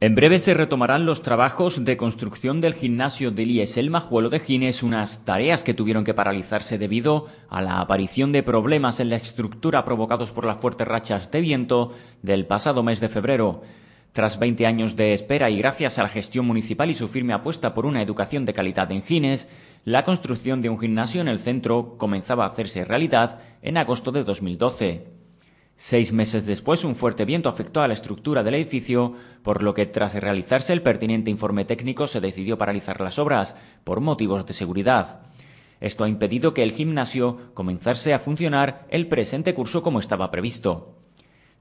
En breve se retomarán los trabajos de construcción del gimnasio del IES Majuelo de Gines, unas tareas que tuvieron que paralizarse debido a la aparición de problemas en la estructura provocados por las fuertes rachas de viento del pasado mes de febrero. Tras 20 años de espera y gracias a la gestión municipal y su firme apuesta por una educación de calidad en Gines, la construcción de un gimnasio en el centro comenzaba a hacerse realidad en agosto de 2012. Seis meses después, un fuerte viento afectó a la estructura del edificio, por lo que tras realizarse el pertinente informe técnico se decidió paralizar las obras por motivos de seguridad. Esto ha impedido que el gimnasio comenzase a funcionar el presente curso como estaba previsto.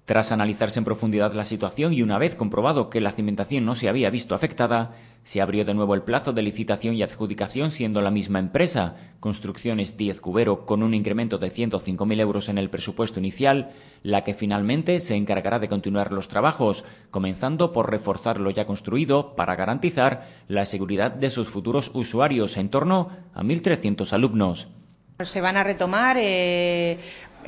Tras analizarse en profundidad la situación y una vez comprobado que la cimentación no se había visto afectada, se abrió de nuevo el plazo de licitación y adjudicación siendo la misma empresa, Construcciones 10 Cubero, con un incremento de 105.000 euros en el presupuesto inicial, la que finalmente se encargará de continuar los trabajos, comenzando por reforzar lo ya construido para garantizar la seguridad de sus futuros usuarios en torno a 1.300 alumnos. Se van a retomar eh,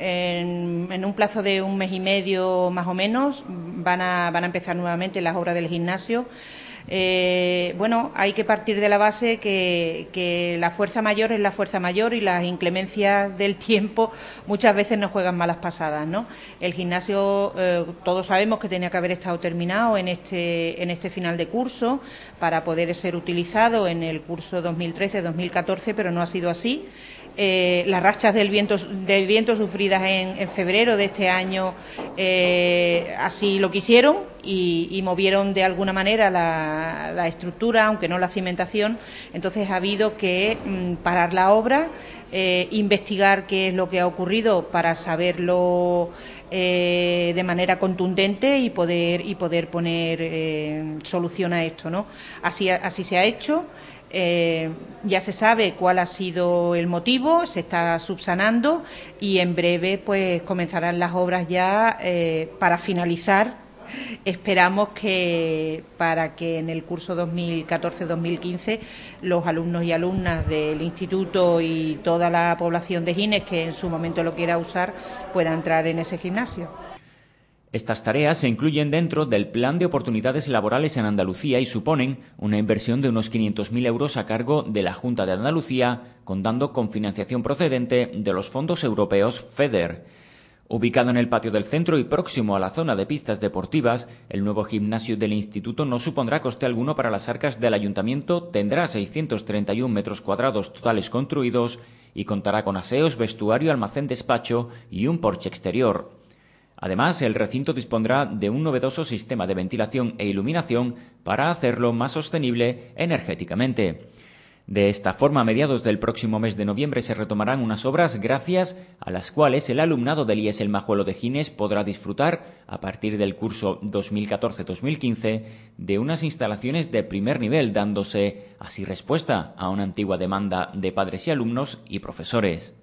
en, un plazo de un mes y medio más o menos van a, empezar nuevamente las obras del gimnasio. Eh, bueno, hay que partir de la base que, la fuerza mayor es la fuerza mayor y las inclemencias del tiempo muchas veces nos juegan malas pasadas, ¿no? El gimnasio, eh, todos sabemos que tenía que haber estado terminado en este, en este final de curso para poder ser utilizado en el curso 2013-2014, pero no ha sido así. Eh, las rachas del viento, viento sufridas en, febrero de este año eh, así lo quisieron y, movieron de alguna manera la, estructura, aunque no la cimentación. Entonces ha habido que mm, parar la obra, eh, investigar qué es lo que ha ocurrido para saberlo de manera contundente y poder, y poder poner solución a esto. ¿no? Así, así se ha hecho. Eh, ya se sabe cuál ha sido el motivo, se está subsanando y en breve pues comenzarán las obras ya eh, para finalizar. Esperamos que para que en el curso 2014-2015 los alumnos y alumnas del instituto y toda la población de Gines que en su momento lo quiera usar pueda entrar en ese gimnasio. Estas tareas se incluyen dentro del Plan de Oportunidades Laborales en Andalucía y suponen una inversión de unos 500.000 euros a cargo de la Junta de Andalucía, contando con financiación procedente de los fondos europeos FEDER. Ubicado en el patio del centro y próximo a la zona de pistas deportivas, el nuevo gimnasio del instituto no supondrá coste alguno para las arcas del ayuntamiento, tendrá 631 metros cuadrados totales construidos y contará con aseos, vestuario, almacén, despacho y un porche exterior. Además, el recinto dispondrá de un novedoso sistema de ventilación e iluminación para hacerlo más sostenible energéticamente. De esta forma, a mediados del próximo mes de noviembre se retomarán unas obras gracias a las cuales el alumnado del IES El Majuelo de Gines podrá disfrutar, a partir del curso 2014-2015, de unas instalaciones de primer nivel, dándose así respuesta a una antigua demanda de padres y alumnos y profesores.